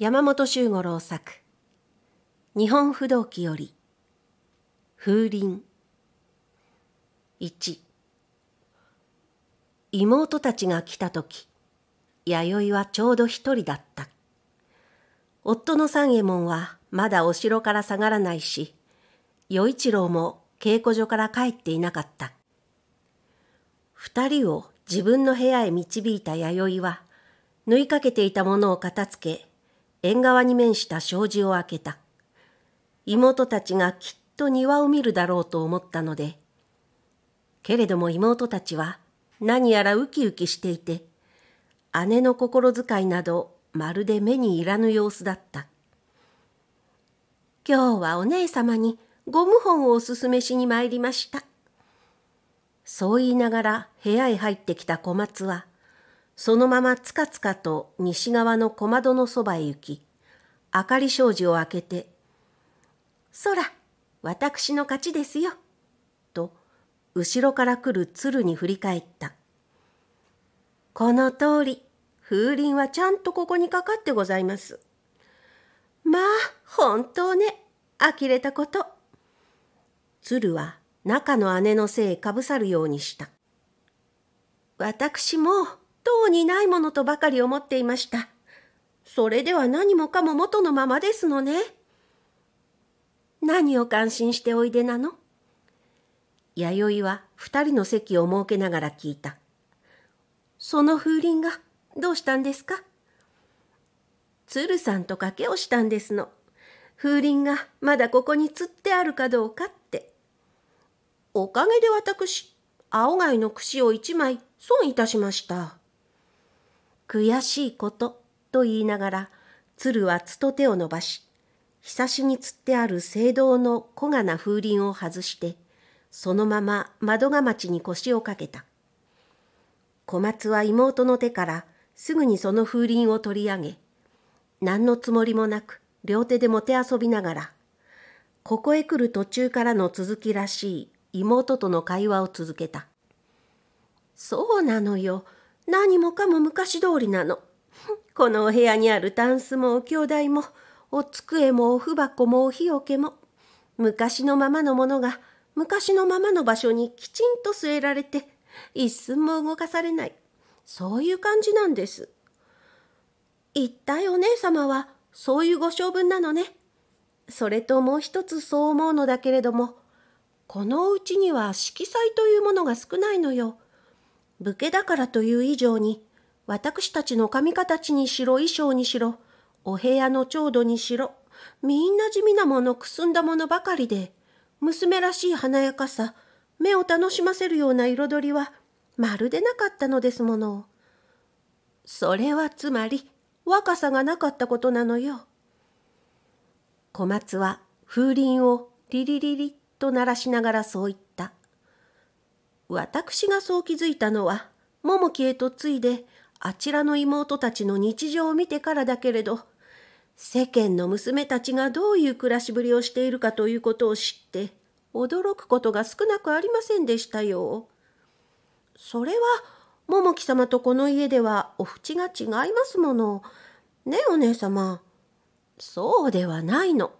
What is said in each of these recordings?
山本周五郎作日本不動記より風鈴1妹たちが来た時弥生はちょうど一人だった夫の三右衛門はまだお城から下がらないし与一郎も稽古所から帰っていなかった二人を自分の部屋へ導いた弥生は縫いかけていたものを片付け縁側に面した障子を開けた。妹たちがきっと庭を見るだろうと思ったので、けれども妹たちは何やらウキウキしていて、姉の心遣いなどまるで目にいらぬ様子だった。今日はお姉様にゴム本をおすすめしに参りました。そう言いながら部屋へ入ってきた小松は、そのままつかつかと西側の小窓のそばへ行き、明かり障子を開けて、空私の勝ちですよ、と、後ろから来る鶴に振り返った。この通り、風鈴はちゃんとここにかかってございます。まあ、本当ね、呆れたこと。鶴は中の姉のせいかぶさるようにした。私もとうにないものとばかり思っていました。それでは何もかも元のままですのね。何を感心しておいでなの弥生は二人の席を設けながら聞いた。その風鈴がどうしたんですか鶴さんと賭けをしたんですの。風鈴がまだここに釣ってあるかどうかって。おかげで私、青貝の串を一枚損いたしました。悔しいこと、と言いながら、鶴はつと手を伸ばし、ひさしにつってある聖堂の小がな風鈴を外して、そのまま窓が町に腰をかけた。小松は妹の手からすぐにその風鈴を取り上げ、何のつもりもなく両手でもて遊びながら、ここへ来る途中からの続きらしい妹との会話を続けた。そうなのよ。何もかも昔通りなの。このお部屋にあるタンスもお兄弟も、お机もおふ箱もお日よけも、昔のままのものが昔のままの場所にきちんと据えられて、一寸も動かされない。そういう感じなんです。一体お姉様はそういうご性分なのね。それともう一つそう思うのだけれども、このお家には色彩というものが少ないのよ。武家だからという以上に、私たちの髪形にしろ衣装にしろ、お部屋の調度にしろ、みんな地味なものくすんだものばかりで、娘らしい華やかさ、目を楽しませるような彩りは、まるでなかったのですもの。それはつまり、若さがなかったことなのよ。小松は風鈴をリリリリと鳴らしながらそう言った。私がそう気づいたのは、桃木へとついで、あちらの妹たちの日常を見てからだけれど、世間の娘たちがどういう暮らしぶりをしているかということを知って、驚くことが少なくありませんでしたよ。それは、桃木様とこの家ではお縁が違いますもの。ねえお姉様。そうではないの。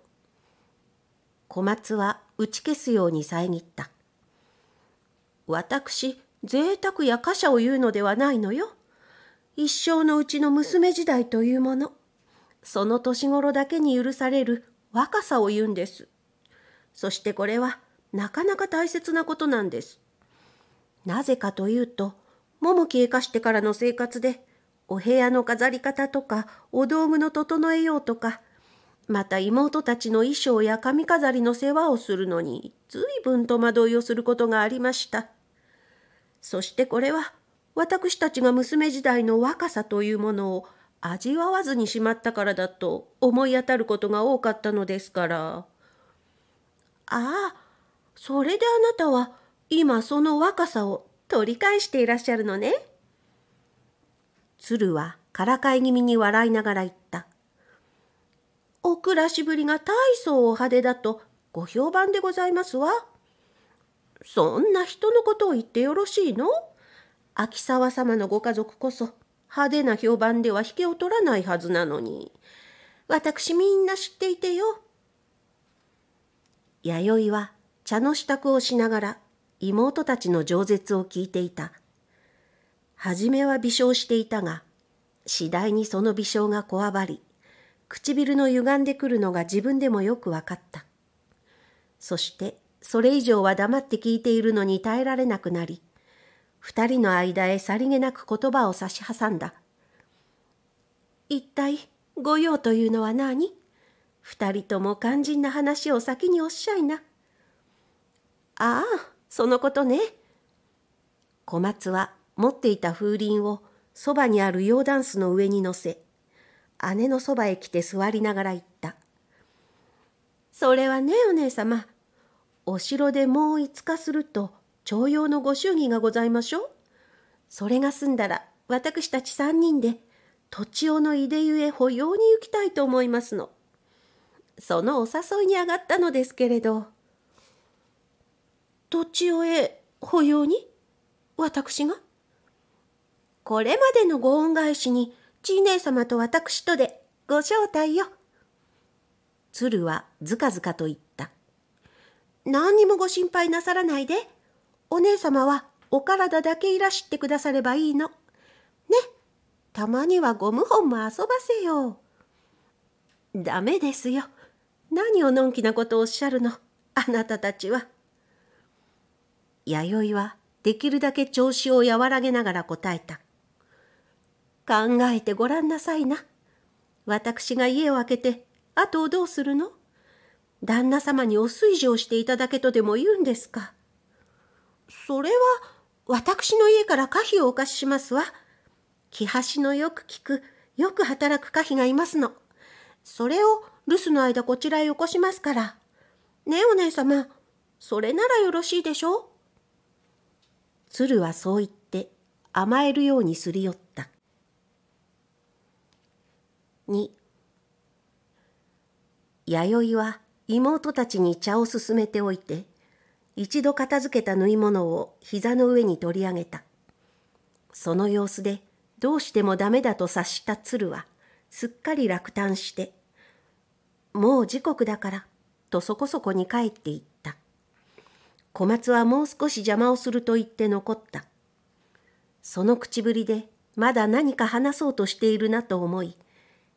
小松は打ち消すように遮った。私、贅沢や貨車を言うのではないのよ。一生のうちの娘時代というもの。その年頃だけに許される若さを言うんです。そしてこれはなかなか大切なことなんです。なぜかというと、桃木へかしてからの生活で、お部屋の飾り方とか、お道具の整えようとか、また妹たちの衣装や髪飾りの世話をするのに、ずいぶん戸惑いをすることがありました。そしてこれは私たちが娘時代の若さというものを味わわずにしまったからだと思い当たることが多かったのですから。ああ、それであなたは今その若さを取り返していらっしゃるのね。鶴はからかい気味に笑いながら言った。お暮らしぶりが大層お派手だとご評判でございますわ。そんな人のことを言ってよろしいの秋沢様のご家族こそ派手な評判では引けを取らないはずなのに。私みんな知っていてよ。弥生は茶の支度をしながら妹たちの饒舌を聞いていた。初めは微笑していたが、次第にその微笑がこわばり、唇の歪んでくるのが自分でもよくわかった。そしてそれ以上は黙って聞いているのに耐えられなくなり、二人の間へさりげなく言葉を差し挟んだ。一体、御用というのは何二人とも肝心な話を先におっしゃいな。ああ、そのことね。小松は持っていた風鈴をそばにある洋ダンスの上に乗せ、姉のそばへ来て座りながら言った。それはね、お姉様、お城でもう5日すると徴用のご祝儀がございましょう。それが済んだら私たち3人で土地をのいでゆえ保養に行きたいと思いますの。そのお誘いに上がったのですけれど。土地をへ保養に私がこれまでのご恩返しに知姉様と私とでご招待よ。鶴はずかずかと言った。何にもご心配なさらないで。お姉様はお体だけいらしてくださればいいの。ね。たまにはゴム本も遊ばせよう。ダメですよ。何をのんきなことをおっしゃるの。あなたたちは。弥生はできるだけ調子を和らげながら答えた。考えてごらんなさいな。私が家を空けて、後をどうするの旦那様にお炊事をしていただけとでも言うんですか。それは、私の家から可否をお貸ししますわ。気端のよく聞く、よく働く可否がいますの。それを留守の間こちらへ起こしますから。ねえお姉様、それならよろしいでしょう。鶴はそう言って甘えるようにすり寄った。二。弥生は妹たちに茶を勧めておいて一度片付けた縫い物を膝の上に取り上げたその様子でどうしてもダメだと察した鶴はすっかり落胆して「もう時刻だから」とそこそこに帰っていった小松はもう少し邪魔をすると言って残ったその口ぶりでまだ何か話そうとしているなと思い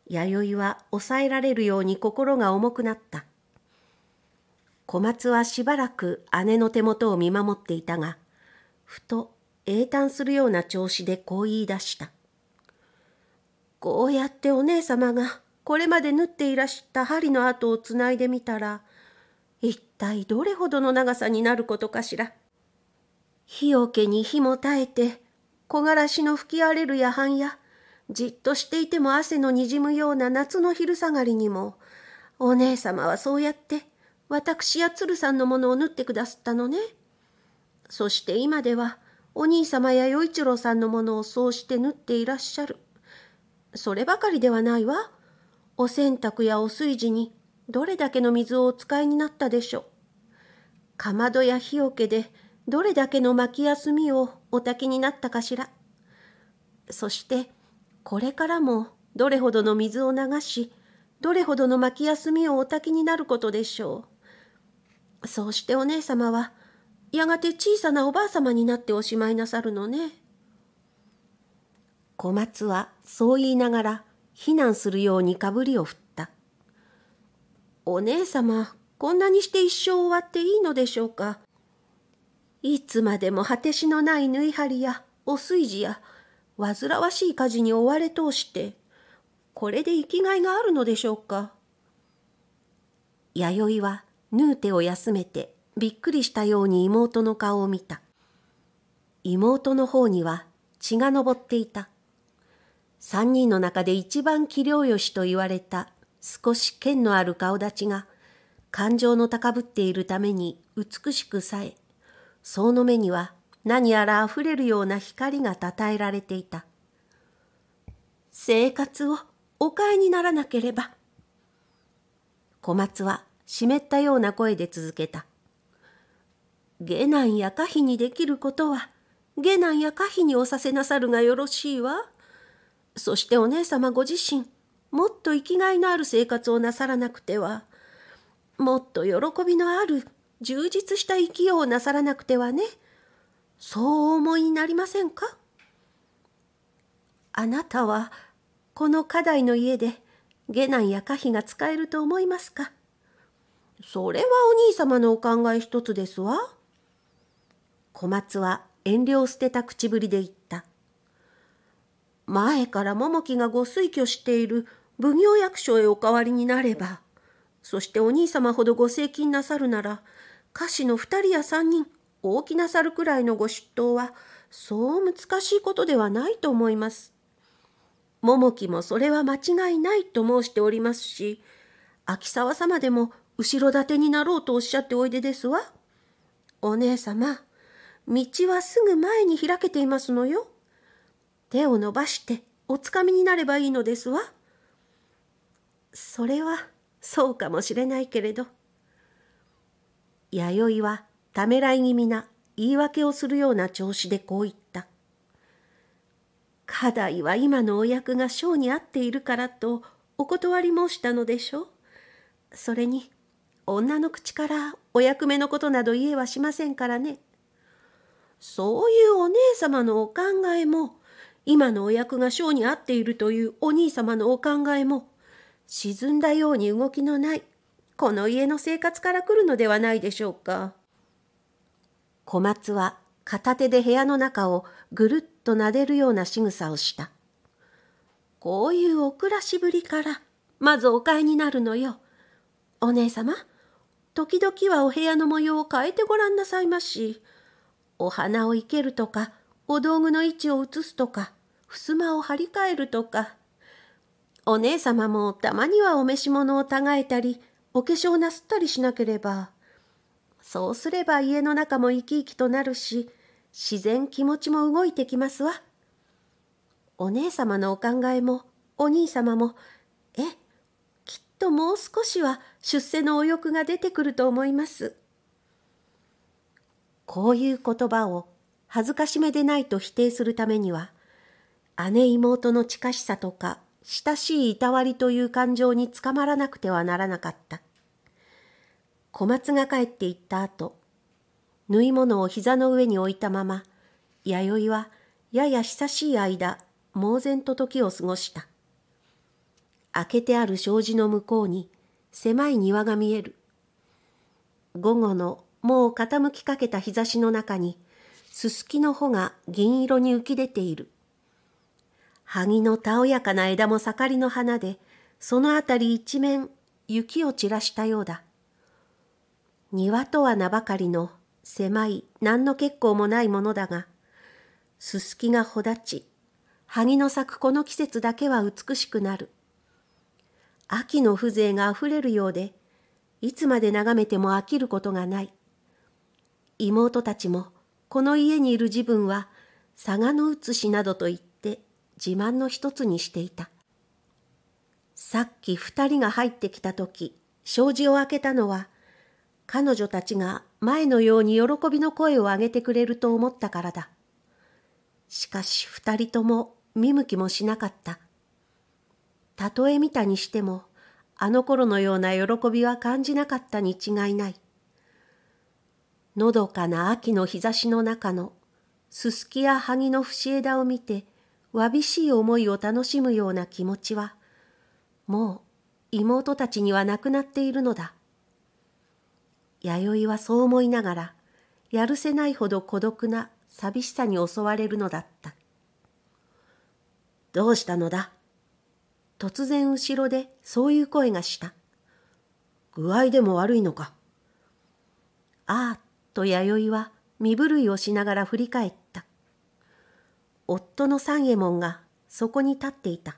弥生は抑えられるように心が重くなった小松はしばらく姉の手元を見守っていたが、ふと英嘆するような調子でこう言い出した。こうやってお姉様がこれまで縫っていらした針の跡をつないでみたら、一体どれほどの長さになることかしら。日よけに火も耐えて、木枯らしの吹き荒れる夜半や、じっとしていても汗のにじむような夏の昼下がりにも、お姉様はそうやって私や鶴さんのものを縫ってくださったのね。そして今では、お兄様や与一郎さんのものをそうして縫っていらっしゃる。そればかりではないわ。お洗濯やお炊事にどれだけの水をお使いになったでしょう。かまどや火けでどれだけの薪や炭をお焚きになったかしら。そしてこれからもどれほどの水を流し、どれほどの薪や炭をお焚きになることでしょう。そうしてお姉様は、やがて小さなおばあ様になっておしまいなさるのね。小松はそう言いながら避難するようにかぶりを振った。お姉様、こんなにして一生終わっていいのでしょうか。いつまでも果てしのない縫い針やお炊事や煩わしい家事に追われ通して、これで生きがいがあるのでしょうか。弥生はヌーテを休めてびっくりしたように妹の顔を見た。妹の方には血が昇っていた。三人の中で一番器量よしと言われた少し剣のある顔立ちが感情の高ぶっているために美しくさえ、その目には何やら溢れるような光がたたえられていた。生活をお買いにならなければ。小松は湿ったような声で続けた。下男や可否にできることは、下男や可否におさせなさるがよろしいわ。そしてお姉様ご自身、もっと生きがいのある生活をなさらなくては、もっと喜びのある、充実した生きようをなさらなくてはね。そうお思いになりませんかあなたは、この課題の家で、下男や可否が使えると思いますかそれはお兄様のお考え一つですわ。小松は遠慮を捨てた口ぶりで言った。前から桃木がご推挙している奉行役所へお代わりになれば、そしてお兄様ほどご請金なさるなら、家臣の二人や三人、大きなさるくらいのご出頭は、そう難しいことではないと思います。桃木もそれは間違いないと申しておりますし、秋沢様でも後ろ盾になろうとおっしゃっておいでですわ。お姉様、道はすぐ前に開けていますのよ。手を伸ばしておつかみになればいいのですわ。それはそうかもしれないけれど。弥生はためらい気味な言い訳をするような調子でこう言った。課題は今のお役が性に合っているからとお断り申したのでしょう。それに女の口からお役目のことなど言えはしませんからね。そういうお姉様のお考えも、今のお役が性に合っているというお兄様のお考えも、沈んだように動きのない、この家の生活から来るのではないでしょうか。小松は片手で部屋の中をぐるっと撫でるような仕草をした。こういうお暮らしぶりから、まずお買いになるのよ。お姉様、ま、時々はお部屋の模様を変えてごらんなさいまし。お花を生けるとか、お道具の位置を移すとか、襖を張り替えるとか。お姉様もたまにはお召し物をたがえたり、お化粧なすったりしなければ。そうすれば家の中も生き生きとなるし、自然気持ちも動いてきますわ。お姉様のお考えも、お兄様も、え、ともう少しは出世のお欲が出てくると思います。こういう言葉を恥ずかしめでないと否定するためには、姉妹の近しさとか親しいいたわりという感情につかまらなくてはならなかった。小松が帰って行った後、縫い物を膝の上に置いたまま、弥生はやや久しい間、猛然と時を過ごした。開けてある障子の向こうに狭い庭が見える。午後のもう傾きかけた日差しの中に、すすきの穂が銀色に浮き出ている。萩のたおやかな枝も盛りの花で、その辺り一面雪を散らしたようだ。庭とは名ばかりの狭い何の結構もないものだが、すすきがほだち、萩の咲くこの季節だけは美しくなる。秋の風情があふれるようで、いつまで眺めても飽きることがない。妹たちも、この家にいる自分は、嵯峨の写しなどと言って自慢の一つにしていた。さっき二人が入ってきた時、障子を開けたのは、彼女たちが前のように喜びの声を上げてくれると思ったからだ。しかし二人とも見向きもしなかった。たとえ見たにしても、あの頃のような喜びは感じなかったに違いない。のどかな秋の日差しの中の、すすきや萩の節枝を見て、わびしい思いを楽しむような気持ちは、もう妹たちにはなくなっているのだ。弥生はそう思いながら、やるせないほど孤独な寂しさに襲われるのだった。どうしたのだ突然後ろでそういう声がした。具合でも悪いのか。ああ、と弥生は身震いをしながら振り返った。夫の三右衛門がそこに立っていた。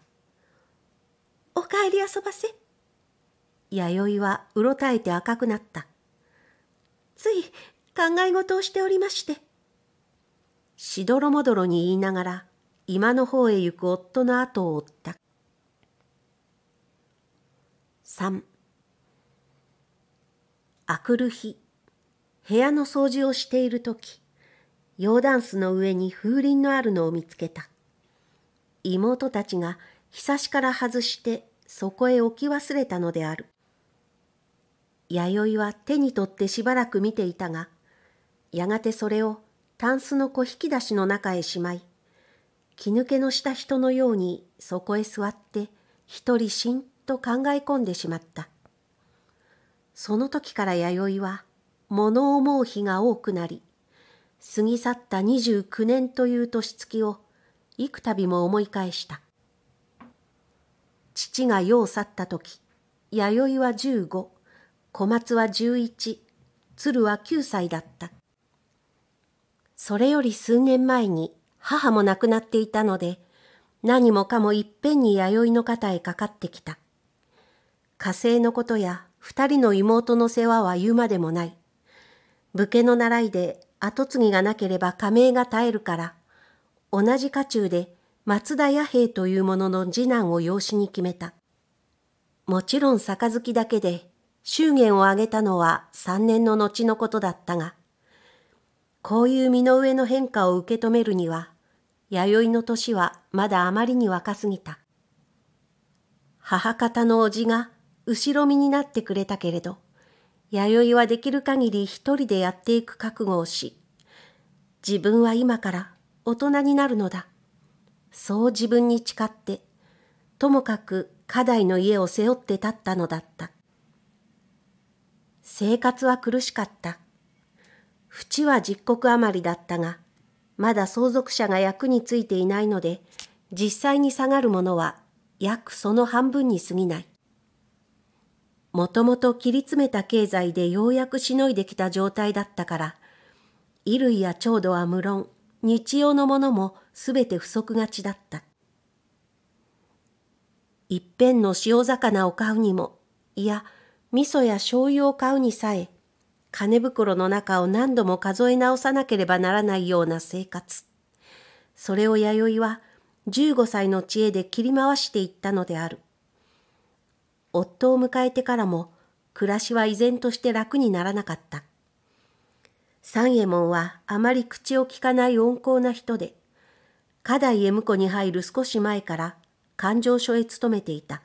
おかえり遊ばせ。弥生はうろたえて赤くなった。つい考え事をしておりまして。しどろもどろに言いながら、今の方へ行く夫の後を追った。3あくる日部屋の掃除をしている時洋ダンスの上に風鈴のあるのを見つけた妹たちがひさしから外してそこへ置き忘れたのである弥生は手に取ってしばらく見ていたがやがてそれをタンスの小引き出しの中へしまい気抜けのした人のようにそこへ座って一人しんと考え込んでしまった。その時から弥生は物思う日が多くなり、過ぎ去った29年という年月を幾度も思い返した。父が世を去った時、弥生は15、小松は11、鶴は9歳だった。それより数年前に母も亡くなっていたので、何もかもいっぺんに弥生の肩へかかってきた。火星のことや二人の妹の世話は言うまでもない。武家の習いで跡継ぎがなければ加盟が絶えるから、同じ家中で松田弥平という者の次男を養子に決めた。もちろん杯だけで祝言を挙げたのは三年の後のことだったが、こういう身の上の変化を受け止めるには、弥生の年はまだあまりに若すぎた。母方の叔父が後ろ身になってくれたけれど、弥生はできる限り一人でやっていく覚悟をし、自分は今から大人になるのだ。そう自分に誓って、ともかく課題の家を背負って立ったのだった。生活は苦しかった。淵は十国余りだったが、まだ相続者が役についていないので、実際に下がるものは約その半分に過ぎない。もともと切り詰めた経済でようやくしのいできた状態だったから、衣類や調度は無論、日用のものもすべて不足がちだった。一遍の塩魚を買うにも、いや、味噌や醤油を買うにさえ、金袋の中を何度も数え直さなければならないような生活。それを弥生は15歳の知恵で切り回していったのである。夫を迎えてからも暮らしは依然として楽にならなかった。三右衛門はあまり口をきかない温厚な人で、家代恵婿に入る少し前から勘定所へ勤めていた。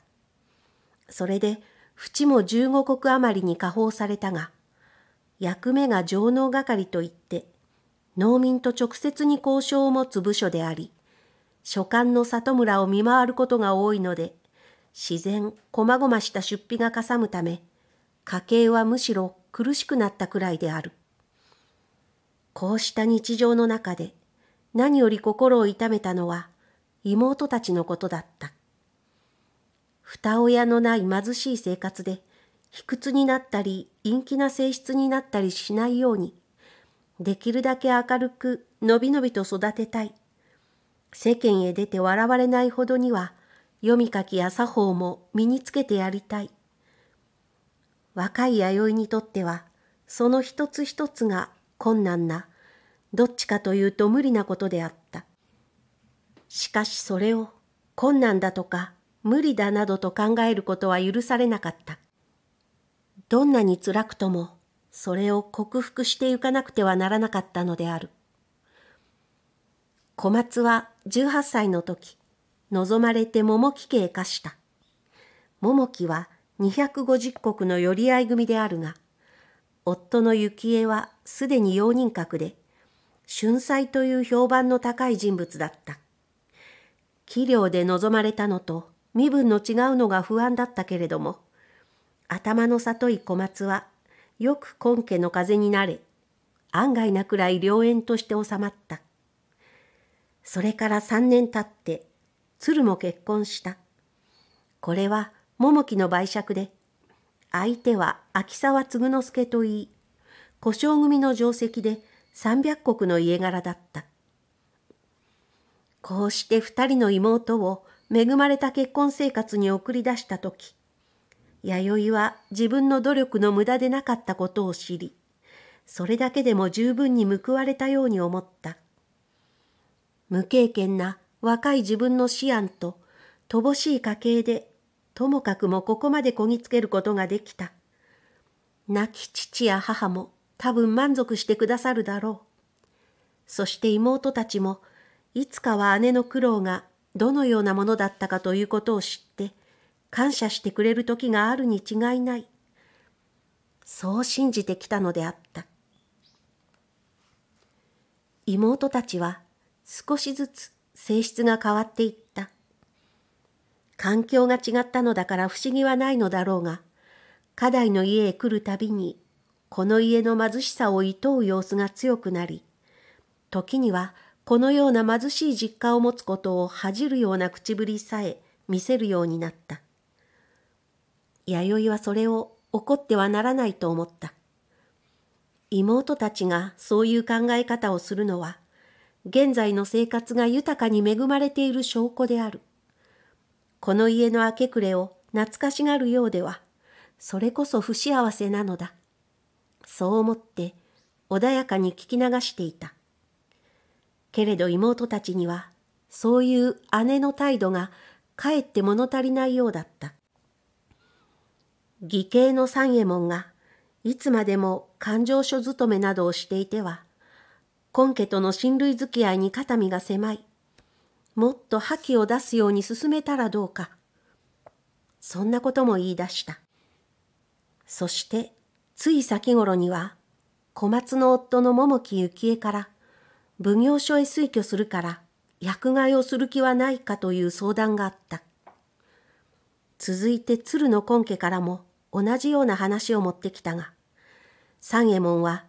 それで、淵も十五国余りに下放されたが、役目が上納係といって、農民と直接に交渉を持つ部署であり、所管の里村を見回ることが多いので、自然、こまごました出費がかさむため、家計はむしろ苦しくなったくらいである。こうした日常の中で、何より心を痛めたのは、妹たちのことだった。二親のない貧しい生活で、卑屈になったり、陰気な性質になったりしないように、できるだけ明るく、のびのびと育てたい。世間へ出て笑われないほどには、読み書きや作法も身につけてやりたい。若い弥生にとっては、その一つ一つが困難な、どっちかというと無理なことであった。しかしそれを困難だとか無理だなどと考えることは許されなかった。どんなに辛くとも、それを克服してゆかなくてはならなかったのである。小松は18歳の時、望まれて桃木家へ貸した。桃木は250石の寄り合い組であるが、夫の幸恵はすでに容認格で、春菜という評判の高い人物だった。器量で望まれたのと身分の違うのが不安だったけれども、頭の里い小松は、よく根家の風になれ、案外なくらい良縁として収まった。それから3年経って、鶴も結婚した。これは桃木の売借で、相手は秋沢嗣之助といい、故障組の定石で三百石の家柄だった。こうして二人の妹を恵まれた結婚生活に送り出した時、弥生は自分の努力の無駄でなかったことを知り、それだけでも十分に報われたように思った。無経験な若い自分の思案と乏しい家系でともかくもここまでこぎつけることができた。亡き父や母も多分満足してくださるだろう。そして妹たちもいつかは姉の苦労がどのようなものだったかということを知って感謝してくれる時があるに違いない。そう信じてきたのであった。妹たちは少しずつ性質が変わっていった。環境が違ったのだから不思議はないのだろうが、家題の家へ来るたびに、この家の貧しさを厭う様子が強くなり、時にはこのような貧しい実家を持つことを恥じるような口ぶりさえ見せるようになった。弥生はそれを怒ってはならないと思った。妹たちがそういう考え方をするのは、現在の生活が豊かに恵まれている証拠である。この家の明け暮れを懐かしがるようでは、それこそ不幸せなのだ。そう思って穏やかに聞き流していた。けれど妹たちには、そういう姉の態度がかえって物足りないようだった。義兄の三右衛門がいつまでも勘定所勤めなどをしていては、根家との親類付き合いに肩身が狭い。もっと覇気を出すように進めたらどうか。そんなことも言い出した。そして、つい先頃には、小松の夫の桃木幸恵から、奉行所へ推挙するから、薬害をする気はないかという相談があった。続いて鶴の根家からも同じような話を持ってきたが、三右衛門は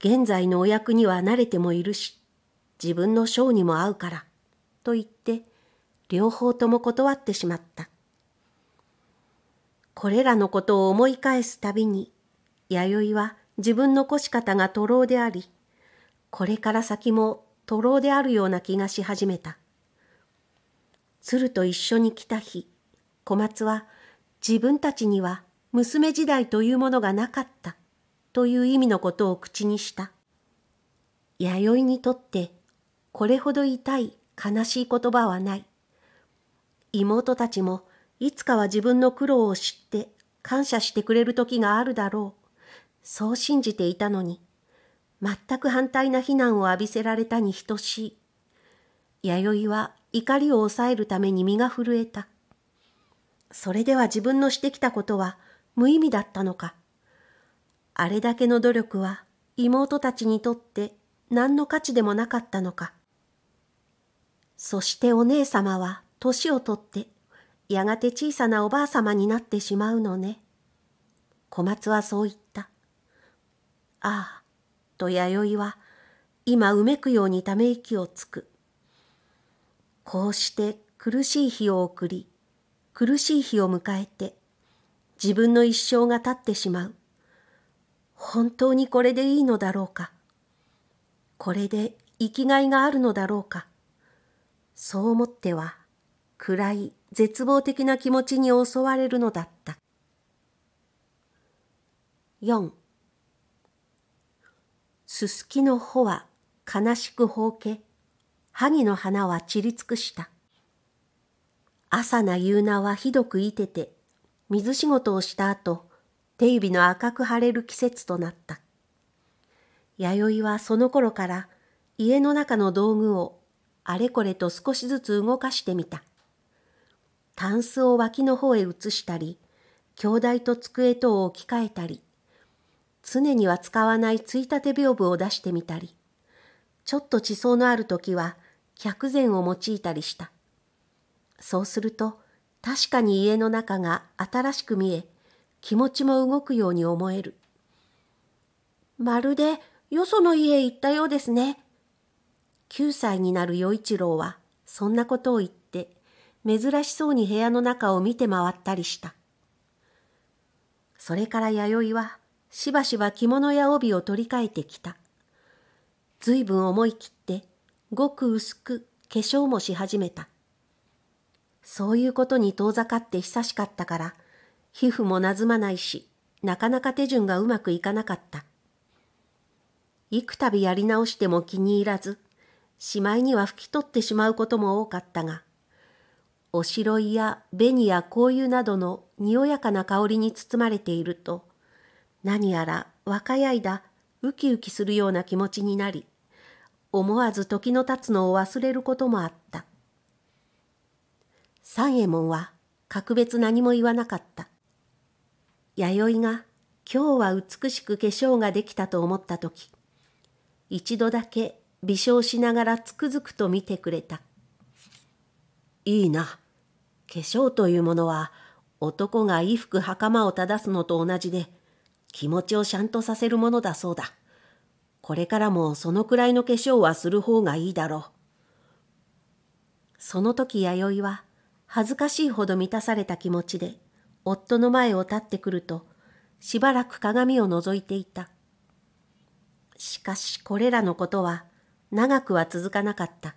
現在のお役には慣れてもいるし、自分の性にも合うから、と言って、両方とも断ってしまった。これらのことを思い返すたびに、弥生は自分の越し方が徒労であり、これから先も徒労であるような気がし始めた。鶴と一緒に来た日、小松は自分たちには娘時代というものがなかった。という意味のことを口にした。弥生にとってこれほど痛い悲しい言葉はない。妹たちもいつかは自分の苦労を知って感謝してくれる時があるだろう。そう信じていたのに、全く反対な非難を浴びせられたに等しい。弥生は怒りを抑えるために身が震えた。それでは自分のしてきたことは無意味だったのか。あれだけの努力は妹たちにとって何の価値でもなかったのか。そしてお姉様は年をとってやがて小さなおばあ様になってしまうのね。小松はそう言った。ああ、と弥生は今うめくようにため息をつく。こうして苦しい日を送り、苦しい日を迎えて、自分の一生が経ってしまう。本当にこれでいいのだろうか。これで生きがいがあるのだろうか。そう思っては暗い絶望的な気持ちに襲われるのだった。四。すすきの穂は悲しくほうけ、萩の花は散り尽くした。朝な夕なはひどくいてて、水仕事をした後、手指の赤く腫れる季節となった。弥生はその頃から家の中の道具をあれこれと少しずつ動かしてみた。タンスを脇の方へ移したり、鏡台と机とを置き換えたり、常には使わないついたて屏風を出してみたり、ちょっと地層のある時は客膳を用いたりした。そうすると、確かに家の中が新しく見え、気持ちも動くように思える。まるでよその家へ行ったようですね。9歳になる与一郎はそんなことを言って珍しそうに部屋の中を見て回ったりした。それから弥生はしばしば着物や帯を取り替えてきた。ずいぶん思い切ってごく薄く化粧もし始めた。そういうことに遠ざかって久しかったから皮膚もなずまないし、なかなか手順がうまくいかなかった。幾度やり直しても気に入らず、しまいには拭き取ってしまうことも多かったが、おしろいや紅や香油などのにおやかな香りに包まれていると、何やら若い間、ウキウキするような気持ちになり、思わず時の経つのを忘れることもあった。三右衛門は格別何も言わなかった。弥生が今日は美しく化粧ができたと思った時一度だけ微笑しながらつくづくと見てくれたいいな化粧というものは男が衣服袴を正すのと同じで気持ちをしゃんとさせるものだそうだこれからもそのくらいの化粧はする方がいいだろうその時弥生は恥ずかしいほど満たされた気持ちで夫の前を立ってくると、しばらく鏡を覗いていた。しかしこれらのことは長くは続かなかった。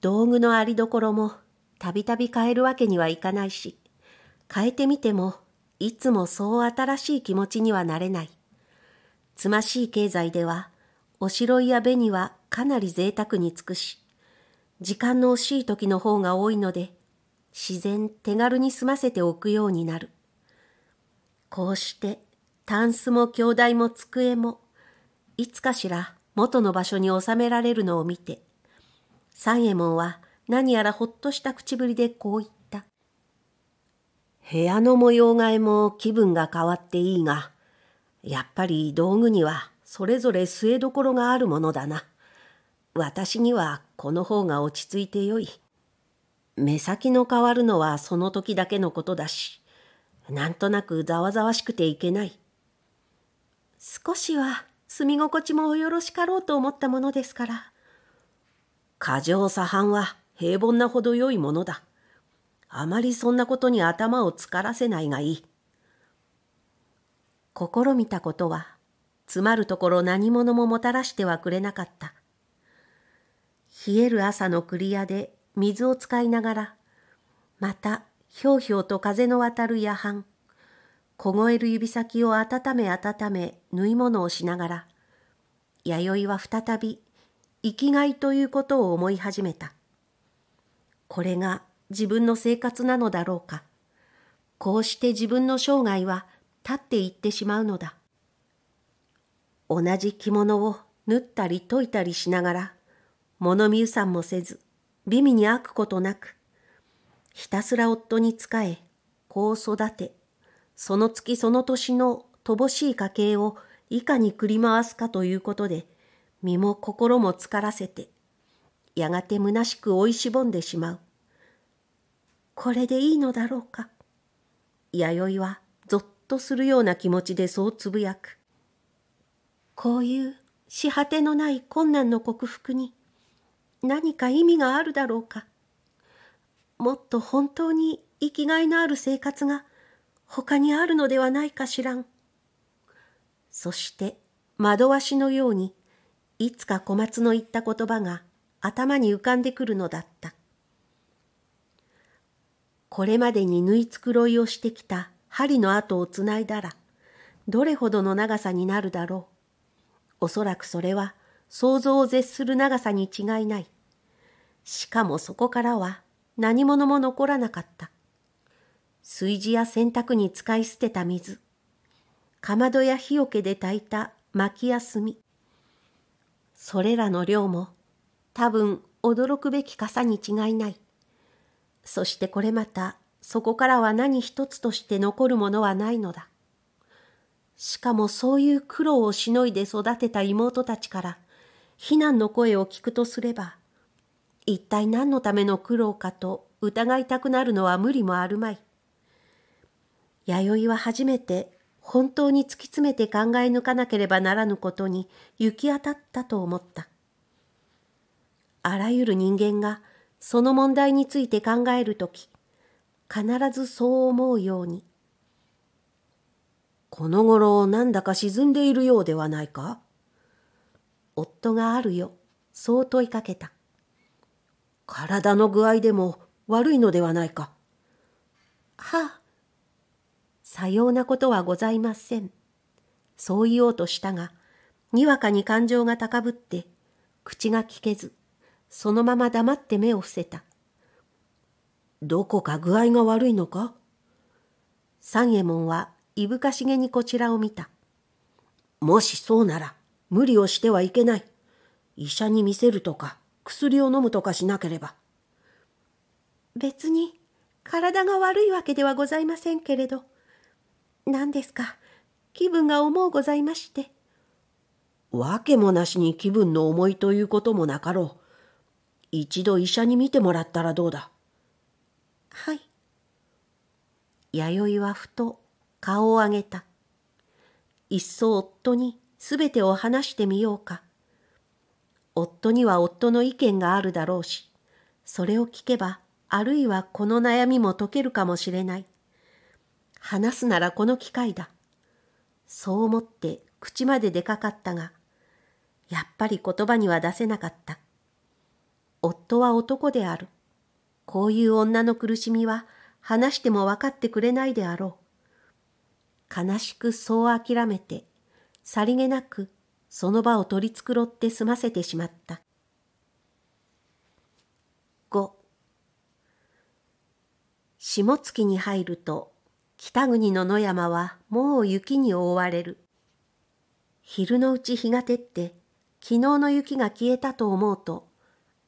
道具のありどころもたびたび変えるわけにはいかないし、変えてみてもいつもそう新しい気持ちにはなれない。つましい経済では、おしろいや紅はかなり贅沢に尽くし、時間の惜しい時の方が多いので、自然手軽に済ませておくようになる。こうして、タンスも兄弟も机も、いつかしら元の場所に収められるのを見て、三右衛門は何やらほっとした口ぶりでこう言った。部屋の模様替えも気分が変わっていいが、やっぱり道具にはそれぞれ据えどころがあるものだな。私にはこの方が落ち着いてよい。目先の変わるのはその時だけのことだし、なんとなくざわざわしくていけない。少しは住み心地もよろしかろうと思ったものですから。過剰左半は平凡なほど良いものだ。あまりそんなことに頭を疲らせないがいい。試みたことは、つまるところ何者ももたらしてはくれなかった。冷える朝のクリアで水を使いながら、またひょうひょうと風の渡る夜半、凍える指先を温め温め縫い物をしながら、弥生は再び生きがいということを思い始めた。これが自分の生活なのだろうか。こうして自分の生涯は立っていってしまうのだ。同じ着物を縫ったり解いたりしながら、物見うさんもせず、美味に飽くことなく、ひたすら夫に仕え、子を育て、その月その年の乏しい家計をいかに繰り回すかということで、身も心も疲らせて、やがて虚しく追いしぼんでしまう。これでいいのだろうか。弥生はぞっとするような気持ちでそうつぶやく。こういうし果てのない困難の克服に、何か意味があるだろうか。もっと本当に生きがいのある生活が他にあるのではないかしらん。そして惑わしのようにいつか小松の言った言葉が頭に浮かんでくるのだった。これまでに縫い繕いをしてきた針の跡をつないだら、どれほどの長さになるだろう。おそらくそれは想像を絶する長さに違いない。しかもそこからは何物も残らなかった。炊事や洗濯に使い捨てた水、かまどや火けで炊いた薪や炭、それらの量も多分驚くべき傘に違いない。そしてこれまたそこからは何一つとして残るものはないのだ。しかもそういう苦労をしのいで育てた妹たちから非難の声を聞くとすれば、一体何のための苦労かと疑いたくなるのは無理もあるまい。弥生は初めて本当に突き詰めて考え抜かなければならぬことに行き当たったと思った。あらゆる人間がその問題について考えるとき、必ずそう思うように。この頃なんだか沈んでいるようではないか夫があるよ、そう問いかけた。体の具合でも悪いのではないか。はあ、さようなことはございません。そう言おうとしたが、にわかに感情が高ぶって、口が聞けず、そのまま黙って目を伏せた。どこか具合が悪いのか三右衛門はいぶかしげにこちらを見た。もしそうなら、無理をしてはいけない。医者に見せるとか。薬を飲むとかしなければ。別に体が悪いわけではございませんけれど、何ですか、気分が思うございまして。わけもなしに気分の重いということもなかろう。一度医者に診てもらったらどうだ。はい。弥生はふと顔を上げた。いっそ夫にすべてを話してみようか。夫には夫の意見があるだろうし、それを聞けば、あるいはこの悩みも解けるかもしれない。話すならこの機会だ。そう思って口まで出かかったが、やっぱり言葉には出せなかった。夫は男である。こういう女の苦しみは話しても分かってくれないであろう。悲しくそう諦めて、さりげなくその場を取り繕って済ませてしまった。5下月に入ると北国の野山はもう雪に覆われる。昼のうち日が照って昨日の雪が消えたと思うと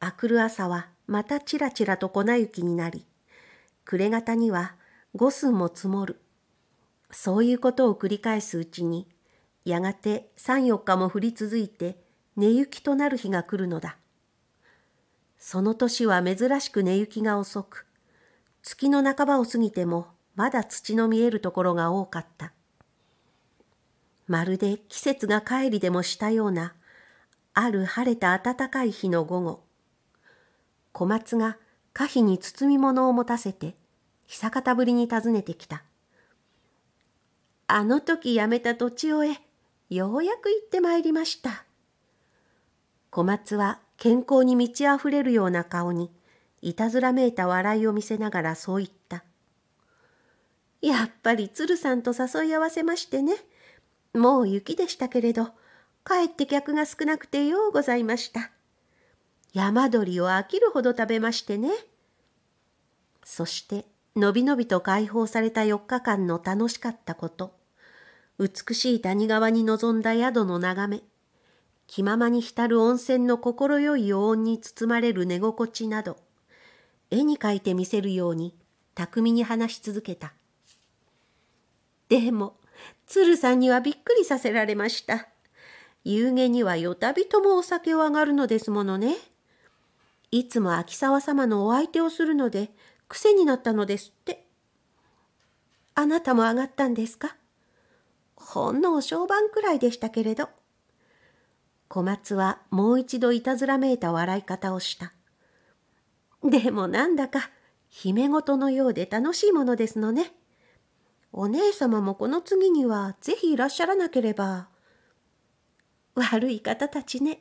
あくる朝はまたちらちらと粉雪になり暮れ方には五寸も積もるそういうことを繰り返すうちにやがて三四日も降り続いて寝雪となる日が来るのだ。その年は珍しく寝雪が遅く、月の半ばを過ぎてもまだ土の見えるところが多かった。まるで季節が帰りでもしたような、ある晴れた暖かい日の午後、小松が花碑に包み物を持たせて、久方ぶりに訪ねてきた。あの時やめた土地をえ、ようやく行ってまいりました。小松は健康に満ち溢れるような顔に、いたずらめいた笑いを見せながらそう言った。やっぱり鶴さんと誘い合わせましてね。もう雪でしたけれど、帰って客が少なくてようございました。山鳥を飽きるほど食べましてね。そして、のびのびと解放された4日間の楽しかったこと。美しい谷川に臨んだ宿の眺め、気ままに浸る温泉の快い余音に包まれる寝心地など、絵に描いてみせるように巧みに話し続けた。でも、鶴さんにはびっくりさせられました。夕げにはよたびともお酒をあがるのですものね。いつも秋沢様のお相手をするので、癖になったのですって。あなたも上がったんですかほんのお商売くらいでしたけれど。小松はもう一度いたずらめいた笑い方をした。でもなんだか姫事のようで楽しいものですのね。お姉様もこの次にはぜひいらっしゃらなければ。悪い方たちね。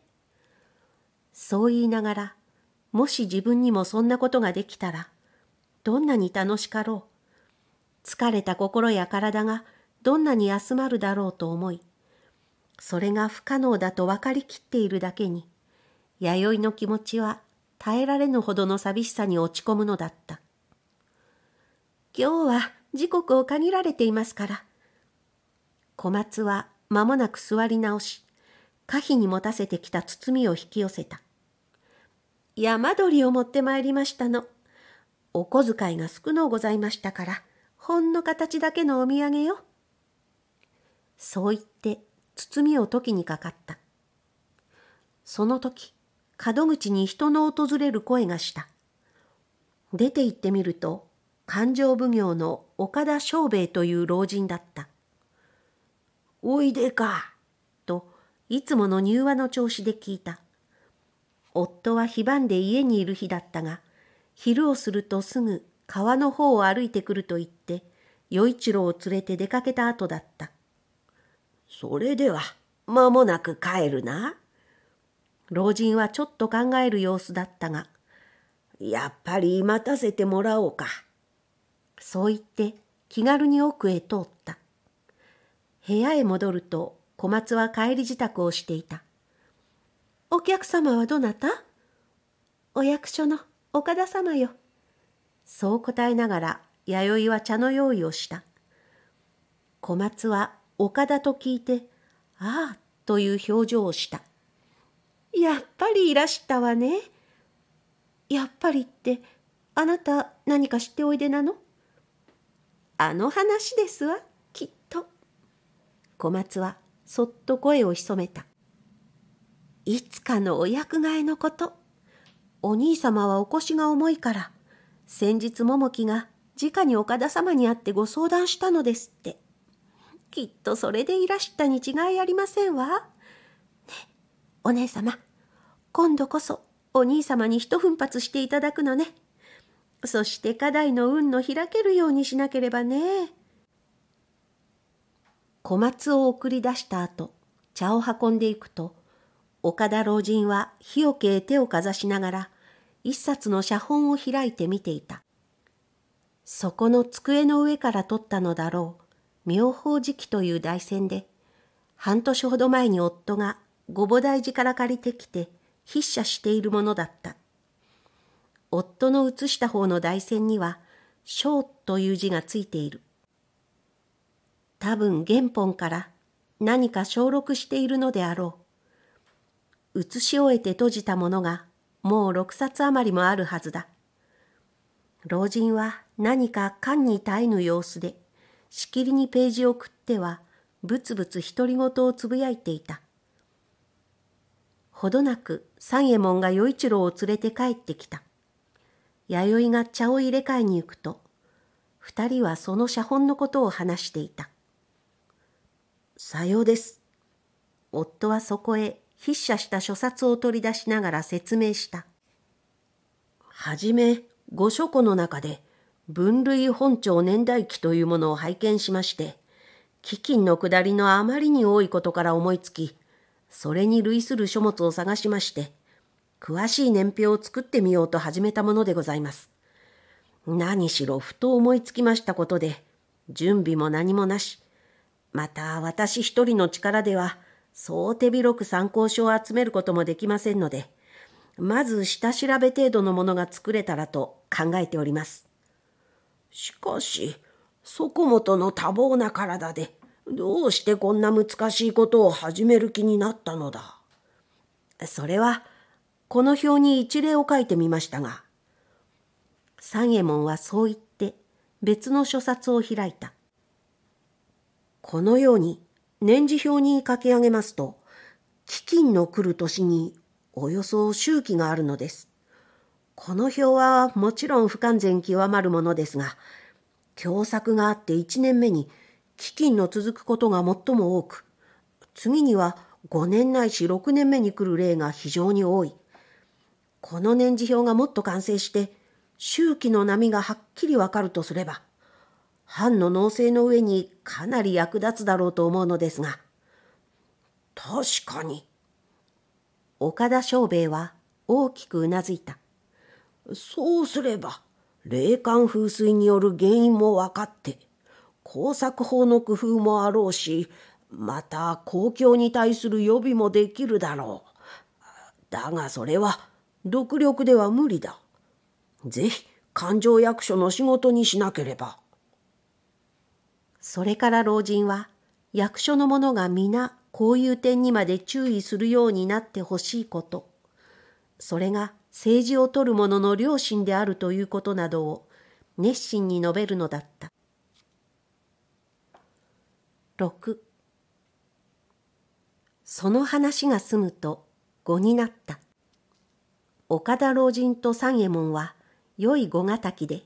そう言いながら、もし自分にもそんなことができたら、どんなに楽しかろう。疲れた心や体がどんなに休まるだろうと思い、それが不可能だと分かりきっているだけに、弥生の気持ちは耐えられぬほどの寂しさに落ち込むのだった。今日は時刻を限られていますから。小松は間もなく座り直し、可否に持たせてきた包みを引き寄せた。山鳥を持ってまいりましたの。お小遣いが少のうございましたから、ほんの形だけのお土産よ。そう言って包みを解きにかかった。その時、角口に人の訪れる声がした。出て行ってみると、勘定奉行の岡田昌兵衛という老人だった。おいでか、といつもの入話の調子で聞いた。夫は非番で家にいる日だったが、昼をするとすぐ川の方を歩いてくると言って、与一郎を連れて出かけた後だった。それでは、間もなく帰るな。老人はちょっと考える様子だったが、やっぱり待たせてもらおうか。そう言って気軽に奥へ通った。部屋へ戻ると小松は帰り支度をしていた。お客様はどなたお役所の岡田様よ。そう答えながら弥生は茶の用意をした。小松は岡田と聞いて、ああ、という表情をした。やっぱりいらしたわね。やっぱりって、あなた何か知っておいでなのあの話ですわ、きっと。小松はそっと声を潜めた。いつかのお役替えのこと。お兄様はお腰が重いから、先日桃木が直に岡田様に会ってご相談したのですって。きっとそれでいらしたに違いありませんわ。ね、お姉様、今度こそお兄様に一奮発していただくのね。そして課題の運の開けるようにしなければね。小松を送り出した後、茶を運んでいくと、岡田老人は日よけへ手をかざしながら、一冊の写本を開いて見ていた。そこの机の上から取ったのだろう。妙法寺期という台船で、半年ほど前に夫が御母大寺から借りてきて、筆者しているものだった。夫の写した方の台船には、章という字がついている。多分原本から何か小録しているのであろう。写し終えて閉じたものがもう六冊余りもあるはずだ。老人は何か缶に耐えぬ様子で、しきりにページを送ってはぶつぶつ独り言をつぶやいていたほどなく三右衛門が与一郎を連れて帰ってきた弥生が茶を入れ替えに行くと二人はその写本のことを話していた「さようです」夫はそこへ筆者した書札を取り出しながら説明した「はじめ御書庫の中で分類本庁年代記というものを拝見しまして、基金の下りのあまりに多いことから思いつき、それに類する書物を探しまして、詳しい年表を作ってみようと始めたものでございます。何しろふと思いつきましたことで、準備も何もなし、また私一人の力では、そう手広く参考書を集めることもできませんので、まず下調べ程度のものが作れたらと考えております。しかし、底本の多忙な体で、どうしてこんな難しいことを始める気になったのだ。それは、この表に一例を書いてみましたが、三右衛門はそう言って別の書冊を開いた。このように年次表に書き上げますと、飢饉の来る年におよそ周期があるのです。この表はもちろん不完全極まるものですが、共作があって1年目に飢饉の続くことが最も多く、次には5年ないし6年目に来る例が非常に多い。この年次表がもっと完成して、周期の波がはっきりわかるとすれば、藩の農政の上にかなり役立つだろうと思うのですが、確かに。岡田昌兵衛は大きくうなずいた。そうすれば、霊感風水による原因も分かって、工作法の工夫もあろうし、また公共に対する予備もできるだろう。だがそれは、独力では無理だ。ぜひ、勘定役所の仕事にしなければ。それから老人は、役所の者が皆こういう点にまで注意するようになってほしいこと。それが政治を取る者の良心であるということなどを熱心に述べるのだった。6その話が済むと語になった。岡田老人と三右衛門は良い語敵で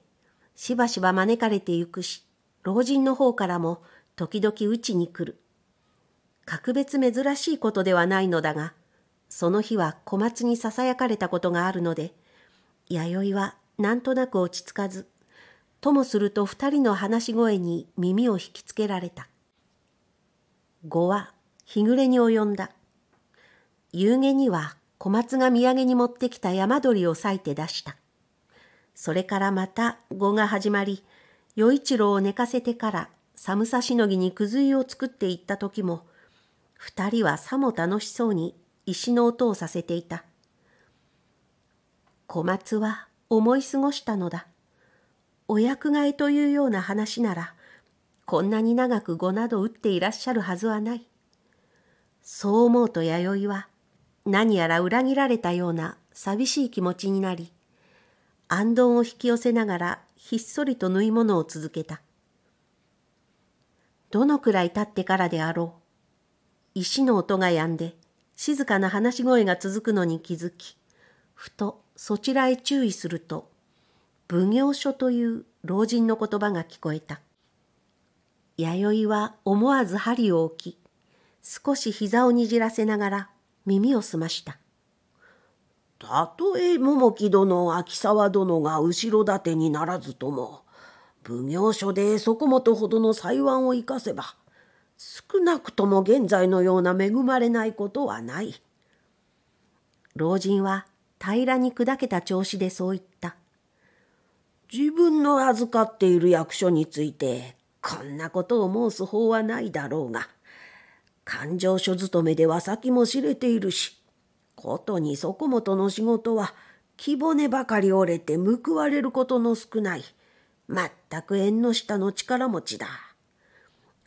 しばしば招かれてゆくし老人の方からも時々うちに来る。格別珍しいことではないのだが、その日は小松にささやかれたことがあるので、弥生はなんとなく落ち着かず、ともすると二人の話し声に耳を引きつけられた。五は日暮れに及んだ。夕げには小松が土産に持ってきた山鳥を裂いて出した。それからまた五が始まり、与一郎を寝かせてから寒さしのぎにくずいを作っていった時も、二人はさも楽しそうに石の音をさせていた。小松は思い過ごしたのだ。お役替えというような話なら、こんなに長く碁など打っていらっしゃるはずはない。そう思うと弥生は、何やら裏切られたような寂しい気持ちになり、どんを引き寄せながらひっそりと縫い物を続けた。どのくらい経ってからであろう。石の音が止んで、静かな話し声が続くのに気づき、ふとそちらへ注意すると、奉行所という老人の言葉が聞こえた。弥生は思わず針を置き、少し膝をにじらせながら耳を澄ました。たとえ桃木殿、秋沢殿が後ろ盾にならずとも、奉行所でそこもとほどの裁判を生かせば、少なくとも現在のような恵まれないことはない。老人は平らに砕けた調子でそう言った。自分の預かっている役所について、こんなことを申す法はないだろうが、勘定所勤めでは先も知れているし、ことにそこもとの仕事は、木骨ばかり折れて報われることの少ない、全く縁の下の力持ちだ。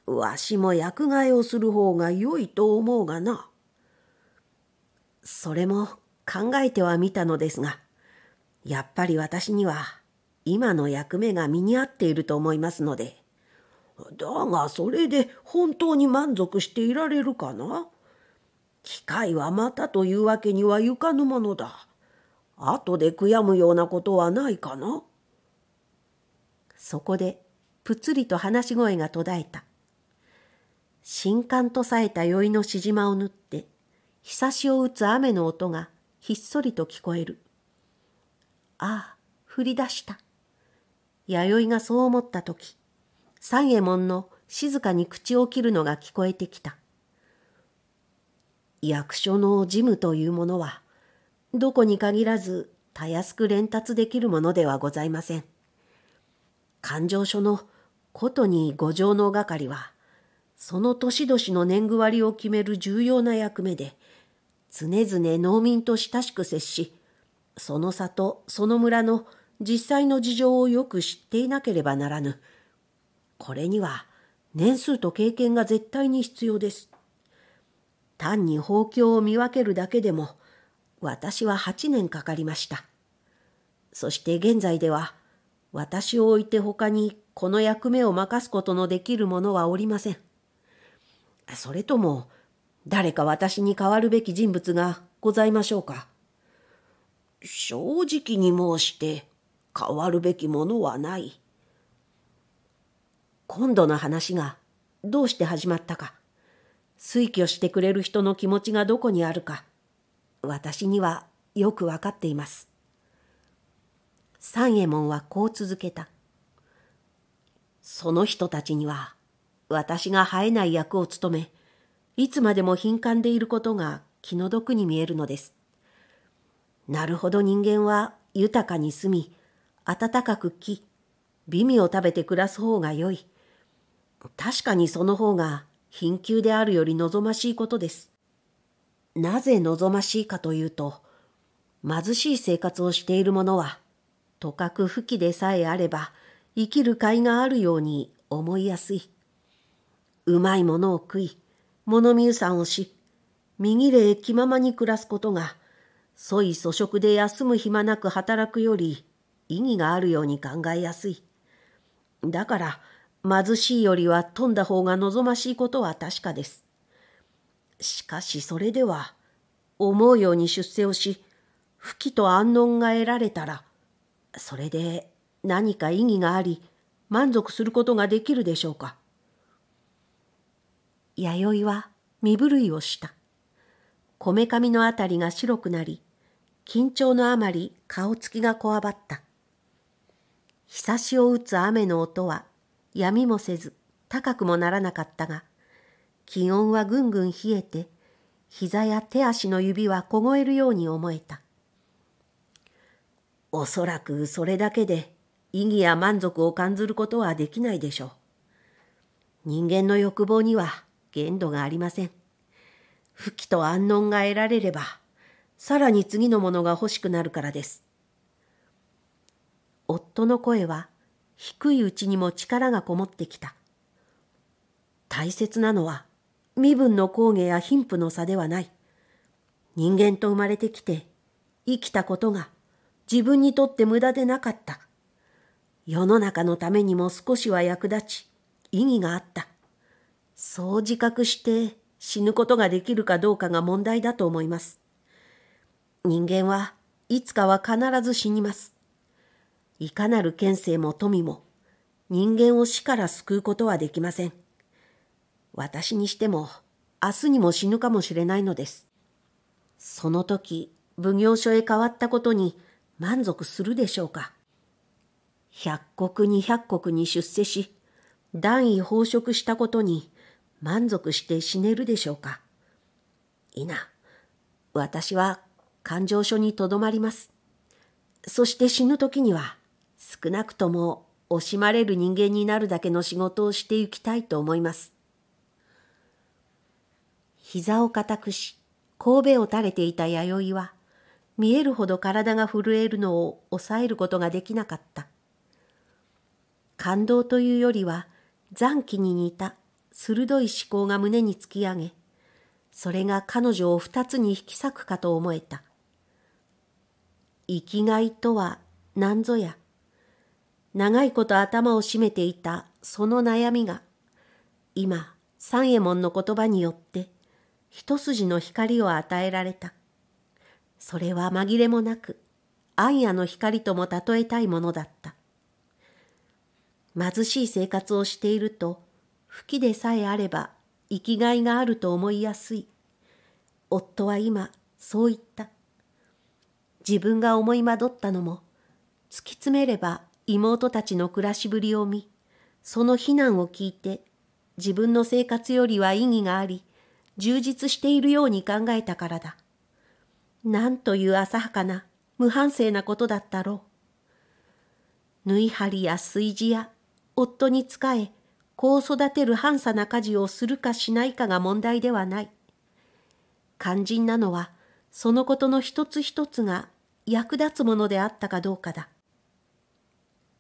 わしも薬害をする方が良いと思うがな。それも考えてはみたのですが、やっぱり私には今の役目が身に合っていると思いますので。だがそれで本当に満足していられるかな機会はまたというわけにはいかぬものだ。後で悔やむようなことはないかなそこでぷつりと話し声が途絶えた。新刊とさえた宵のしじまを縫って、ひさしを打つ雨の音がひっそりと聞こえる。ああ、降り出した。弥生がそう思った時、三右衛門の静かに口を切るのが聞こえてきた。役所の事務というものは、どこに限らずたやすく連達できるものではございません。勘定所のことに五条の係は、その年々の年貢割を決める重要な役目で、常々農民と親しく接し、その里、その村の実際の事情をよく知っていなければならぬ。これには年数と経験が絶対に必要です。単に法教を見分けるだけでも、私は8年かかりました。そして現在では、私を置いて他にこの役目を任すことのできる者はおりません。それとも、誰か私に代わるべき人物がございましょうか。正直に申して、変わるべきものはない。今度の話がどうして始まったか、推挙してくれる人の気持ちがどこにあるか、私にはよくわかっています。三右衛門はこう続けた。その人たちには私が生えない役を務め、いつまでも貧寒でいることが気の毒に見えるのです。なるほど人間は豊かに住み、暖かく着、美味を食べて暮らす方が良い。確かにその方が貧窮であるより望ましいことです。なぜ望ましいかというと、貧しい生活をしている者は、とかく不器でさえあれば、生きる甲斐があるように思いやすい。うまいものを食い、物見さんをし、右霊気ままに暮らすことが、そい粗食で休む暇なく働くより、意義があるように考えやすい。だから、貧しいよりは富んだ方が望ましいことは確かです。しかしそれでは、思うように出世をし、不器と安穏が得られたら、それで何か意義があり、満足することができるでしょうか。弥生は身震いをした。こめかみのあたりが白くなり、緊張のあまり顔つきがこわばった。ひさしを打つ雨の音は、やみもせず、高くもならなかったが、気温はぐんぐん冷えて、膝や手足の指は凍えるように思えた。おそらくそれだけで意義や満足を感ずることはできないでしょう。人間の欲望には限度がありません。不器と安穏が得られれば、さらに次のものが欲しくなるからです。夫の声は低いうちにも力がこもってきた。大切なのは身分の高下や貧富の差ではない。人間と生まれてきて生きたことが自分にとって無駄でなかった。世の中のためにも少しは役立ち、意義があった。そう自覚して死ぬことができるかどうかが問題だと思います。人間はいつかは必ず死にます。いかなる権勢も富も人間を死から救うことはできません。私にしても明日にも死ぬかもしれないのです。その時、奉行所へ変わったことに満足するでしょうか。百国二百国に出世し、段位奉食したことに満足して死ねるでしょうか。いな、私は感情所にとどまります。そして死ぬ時には少なくとも惜しまれる人間になるだけの仕事をしていきたいと思います。膝を固くし、神戸を垂れていた弥生は、見えるほど体が震えるのを抑えることができなかった。感動というよりは、残機に似た鋭い思考が胸に突き上げ、それが彼女を二つに引き裂くかと思えた。生きがいとは何ぞや。長いこと頭を絞めていたその悩みが、今、三右衛門の言葉によって、一筋の光を与えられた。それは紛れもなく、暗夜の光とも例えたいものだった。貧しい生活をしていると、吹きでさえあれば生きがいがあると思いやすい。夫は今、そう言った。自分が思いまどったのも、突き詰めれば妹たちの暮らしぶりを見、その非難を聞いて、自分の生活よりは意義があり、充実しているように考えたからだ。なんという浅はかな、無反省なことだったろう。縫い針や炊事や夫に仕え、子を育てる半さな家事をするかしないかが問題ではない。肝心なのは、そのことの一つ一つが役立つものであったかどうかだ。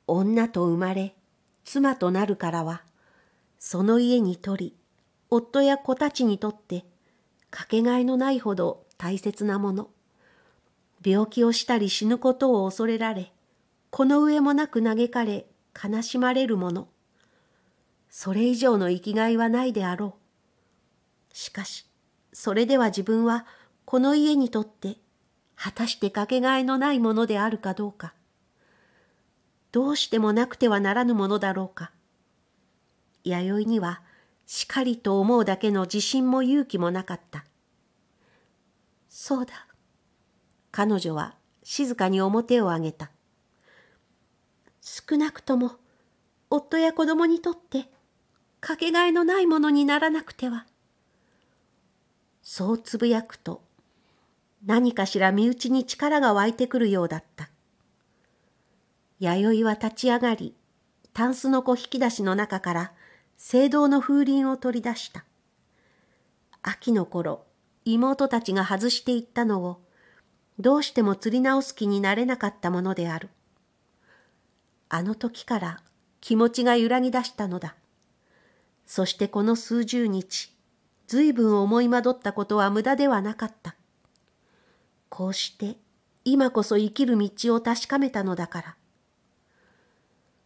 女と生まれ、妻となるからは、その家にとり、夫や子たちにとって、かけがえのないほど大切なもの。病気をしたり死ぬことを恐れられ、この上もなく嘆かれ、悲しまれるもの。それ以上の生きがいはないであろう。しかし、それでは自分はこの家にとって果たしてかけがえのないものであるかどうか。どうしてもなくてはならぬものだろうか。弥生にはしかりと思うだけの自信も勇気もなかった。そうだ。彼女は静かに表を上げた。少なくとも夫や子供にとってかけがえのないものにならなくては。そうつぶやくと、何かしら身内に力が湧いてくるようだった。弥生は立ち上がり、タンスの子引き出しの中から聖堂の風鈴を取り出した。秋の頃、妹たちが外していったのを、どうしても釣り直す気になれなかったものである。あの時から気持ちが揺らぎ出したのだ。そしてこの数十日、随分思いまどったことは無駄ではなかった。こうして今こそ生きる道を確かめたのだから。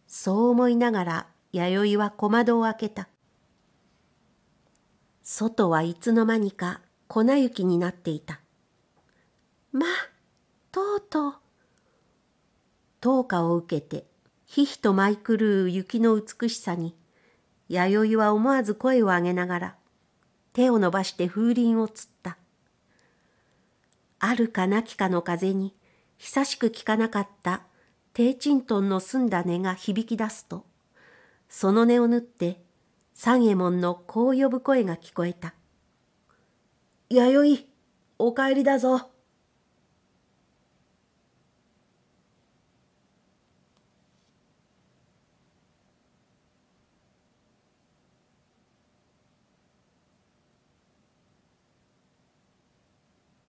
そう思いながら弥生は小窓を開けた。外はいつの間にか粉雪になっていた。まとうとう。灯火を受けて、ひひと舞い狂う雪の美しさに、弥生は思わず声を上げながら、手を伸ばして風鈴をつった。あるかなきかの風に、久しく聞かなかった低賃トの澄んだ音が響き出すと、その音を縫って、三右衛門のこう呼ぶ声が聞こえた。弥生、お帰りだぞ。